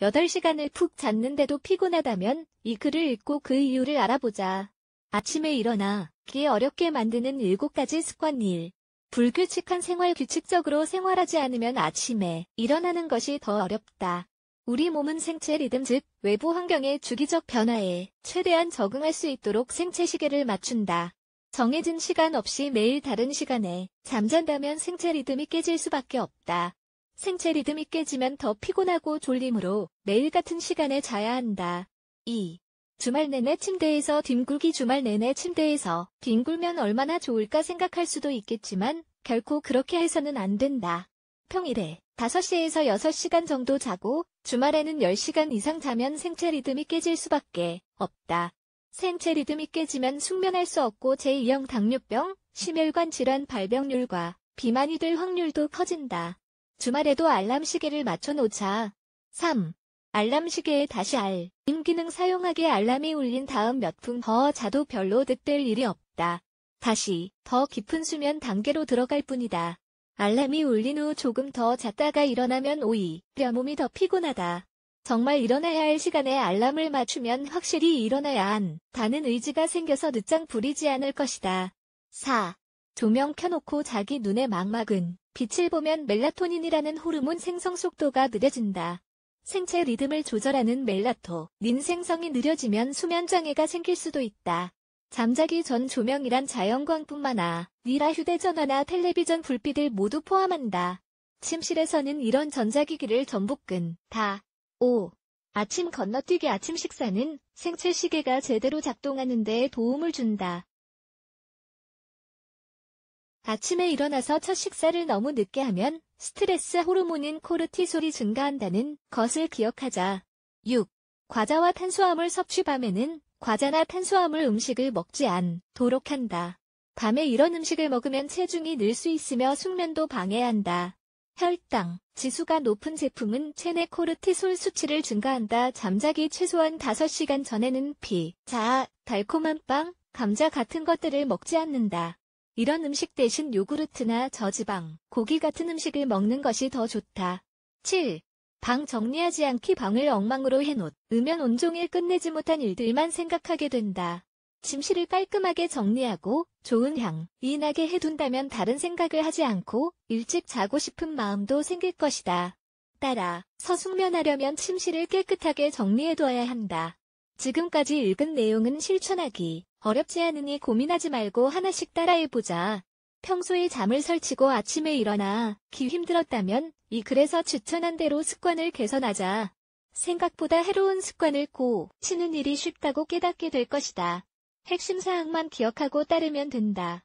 8시간을 푹 잤는데도 피곤하다면 이 글을 읽고 그 이유를 알아보자. 아침에 일어나 귀에 어렵게 만드는 7가지 습관 일. 불규칙한 생활 규칙적으로 생활하지 않으면 아침에 일어나는 것이 더 어렵다. 우리 몸은 생체 리듬 즉 외부 환경의 주기적 변화에 최대한 적응할 수 있도록 생체 시계를 맞춘다. 정해진 시간 없이 매일 다른 시간에 잠잔다면 생체 리듬이 깨질 수밖에 없다. 생체 리듬이 깨지면 더 피곤하고 졸림으로 매일 같은 시간에 자야 한다. 2. 주말 내내 침대에서 뒹굴기 주말 내내 침대에서 뒹굴면 얼마나 좋을까 생각할 수도 있겠지만 결코 그렇게 해서는 안 된다. 평일에 5시에서 6시간 정도 자고 주말에는 10시간 이상 자면 생체 리듬이 깨질 수밖에 없다. 생체 리듬이 깨지면 숙면할 수 없고 제2형 당뇨병, 심혈관 질환 발병률과 비만이 될 확률도 커진다. 주말에도 알람 시계를 맞춰놓자. 3. 알람 시계에 다시 알. 임 기능 사용하게 알람이 울린 다음 몇 분 더 자도 별로 득될 일이 없다. 다시 더 깊은 수면 단계로 들어갈 뿐이다. 알람이 울린 후 조금 더 잤다가 일어나면 오이. 뼈몸이 더 피곤하다. 정말 일어나야 할 시간에 알람을 맞추면 확실히 일어나야 한다는 의지가 생겨서 늦장 부리지 않을 것이다. 4. 조명 켜놓고 자기 눈에 막막은 빛을 보면 멜라토닌이라는 호르몬 생성 속도가 느려진다. 생체 리듬을 조절하는 멜라토닌 생성이 느려지면 수면 장애가 생길 수도 있다. 잠자기 전 조명이란 자연광뿐만 아니라 휴대전화나 텔레비전 불빛을 모두 포함한다. 침실에서는 이런 전자기기를 전복근, 다, 오. 아침 건너뛰기 아침 식사는 생체 시계가 제대로 작동하는 데 도움을 준다. 아침에 일어나서 첫 식사를 너무 늦게 하면 스트레스 호르몬인 코르티솔이 증가한다는 것을 기억하자. 6. 과자와 탄수화물 섭취 밤에는 과자나 탄수화물 음식을 먹지 않도록 한다. 밤에 이런 음식을 먹으면 체중이 늘 수 있으며 숙면도 방해한다. 혈당, 지수가 높은 제품은 체내 코르티솔 수치를 증가한다. 잠자기 최소한 5시간 전에는 피, 자, 달콤한 빵, 감자 같은 것들을 먹지 않는다. 이런 음식 대신 요구르트나 저지방, 고기 같은 음식을 먹는 것이 더 좋다. 7. 방 정리하지 않기 방을 엉망으로 해놓. 으면 온종일 끝내지 못한 일들만 생각하게 된다. 침실을 깔끔하게 정리하고 좋은 향이 나게 해둔다면 다른 생각을 하지 않고 일찍 자고 싶은 마음도 생길 것이다. 따라 서숙면하려면 침실을 깨끗하게 정리해둬야 한다. 지금까지 읽은 내용은 실천하기 어렵지 않으니 고민하지 말고 하나씩 따라해보자. 평소에 잠을 설치고 아침에 일어나 귀 힘들었다면 이 글에서 추천한 대로 습관을 개선하자. 생각보다 해로운 습관을 고치는 일이 쉽다고 깨닫게 될 것이다. 핵심 사항만 기억하고 따르면 된다.